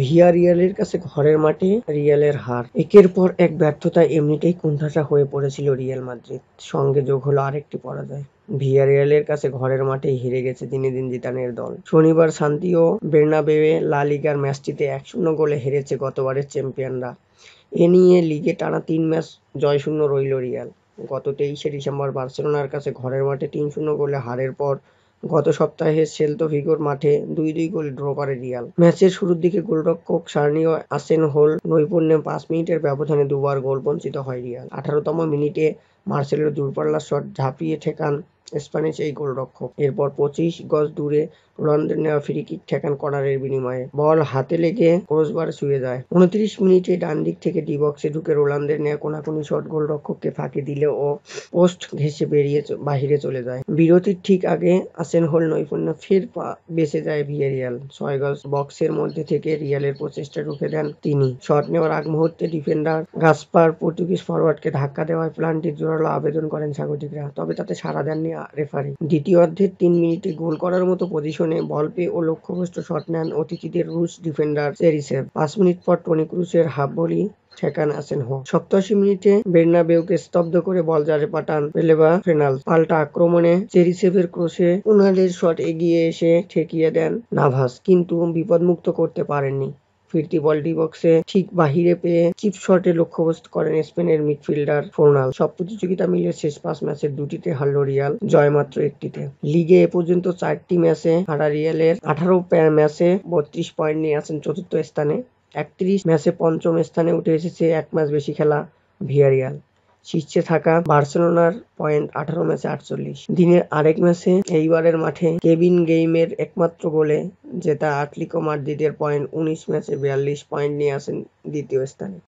Villa রিয়ালের কাছে ঘরের মাঠে রিয়ালের হার একের পর এক ব্যর্থতা এমনিতেই কুণ্ঠাসা হয়ে পড়েছিল রিয়াল মাদ্রিদ সঙ্গে যোগ হলো আরেকটি পরাজয় ভিয়ারিয়ালের কাছে ঘরের মাঠে হেরে গেছে দিনে দিন জিতানের দল শনিবার শান্তিও বের্নাবেওয়ে লা লিগার ম্যাচটিতে এক শূন্য গোলে হেরেছে গতবারের চ্যাম্পিয়নরা এ নিয়ে লিগে টানা তিন ম্যাচ জয়শূন্য রইল রিয়াল গত তেইশে ডিসেম্বর বার্সেলোনার কাছে ঘরের মাঠে তিন শূন্য গোলে হারের পর গত সপ্তাহে সেলতো ভিগোর মাঠে দুই দুই গোল ড্র করে রিয়াল ম্যাচের শুরুর দিকে গোলরক্ষক সার্নিও আসেন হোল নৈপুণ্যে পাঁচ মিনিটের ব্যবধানে দুবার গোল বঞ্চিত হয় রিয়াল আঠারোতম মিনিটে মার্সেলের দূরপাল্লার শট ঝাঁপিয়ে ঠেকান স্প্যানিশ এই গোলরক্ষক এরপর পঁচিশ গজ দূরে রোনালদোর নেওয়া ফ্রি কিক ঠেকান কর্নারের বিনিময়ে বল হাতে লেগে ক্রসবার শুয়ে যায় উনত্রিশ মিনিটে ডান দিক থেকে ডি বক্সে ঢুকে রোনালদের নেওয়া কোনাকুনি শট গোলরক্ষককে ফাঁকি দিলে ও পোস্ট ঘেসে বেরিয়ে বাহিরে চলে যায় বিরতির ঠিক আগে আসেন হোল নৈপুণ্য ফের বেঁচে যায় ভিয়ে রিয়াল ছয় গজ বক্সের মধ্যে থেকে রিয়ালের প্রচেষ্টা রুখে দেন তিনি শট নেওয়ার আগ মুহূর্তে ডিফেন্ডার গাসপার পর্তুগিজ ফরওয়ার্ডকে ধাক্কা দেওয়ায় প্লানটির জোরালো আবেদন করেন স্বাগতিকরা তবে তাতে সাড়া দেননি রেফারি দ্বিতীয় অর্ধের তিন মিনিটে গোল করার মতো পজিশনে বল পেয়ে ও লক্ষ্যভ্রষ্ট শট নেন অতিথিদের রুশ ডিফেন্ডার সেরিসেভ পাঁচ মিনিট পর টনি ক্রুসের হাফ বলি ঠেকান আসেন হো সপ্তাশি মিনিটে বেরনা বেউকে স্তব্ধ করে বল জারে পাঠান পেলেবা ফেনাল পাল্টা আক্রমণে চেরিসেভের ক্রোশে উনালের শট এগিয়ে এসে ঠেকিয়ে দেন নাভাস কিন্তু বিপদমুক্ত করতে পারেননি ফিরতি বল ডি বক্সে ঠিক বাহিরে পেয়ে চিপ শটে লক্ষ্যবস্তু করেন স্পেনের মিডফিল্ডার ফোর্নাল সব প্রতিযোগিতা মিলিয়ে শেষ পাঁচ ম্যাচের দুটিতে হারলো রিয়াল জয় মাত্র একটিতে লিগে এ পর্যন্ত চারটি ম্যাচে হারা রিয়ালের আঠারো ম্যাচে বত্রিশ পয়েন্ট নিয়ে আছেন চতুর্থ স্থানে একত্রিশ ম্যাচে পঞ্চম স্থানে উঠে এসেছে এক ম্যাচ বেশি খেলা ভিয়ারিয়াল শীর্ষে থাকা বার্সেলোনার পয়েন্ট আঠারো ম্যাচে আটচল্লিশ দিনের আরেক ম্যাচে এইবারের মাঠে কেবিন গেইমের একমাত্র গোলে জেতা আটলিকো মাদ্রিদের পয়েন্ট উনিশ ম্যাচে বিয়াল্লিশ পয়েন্ট নিয়ে আসেন দ্বিতীয় স্থানে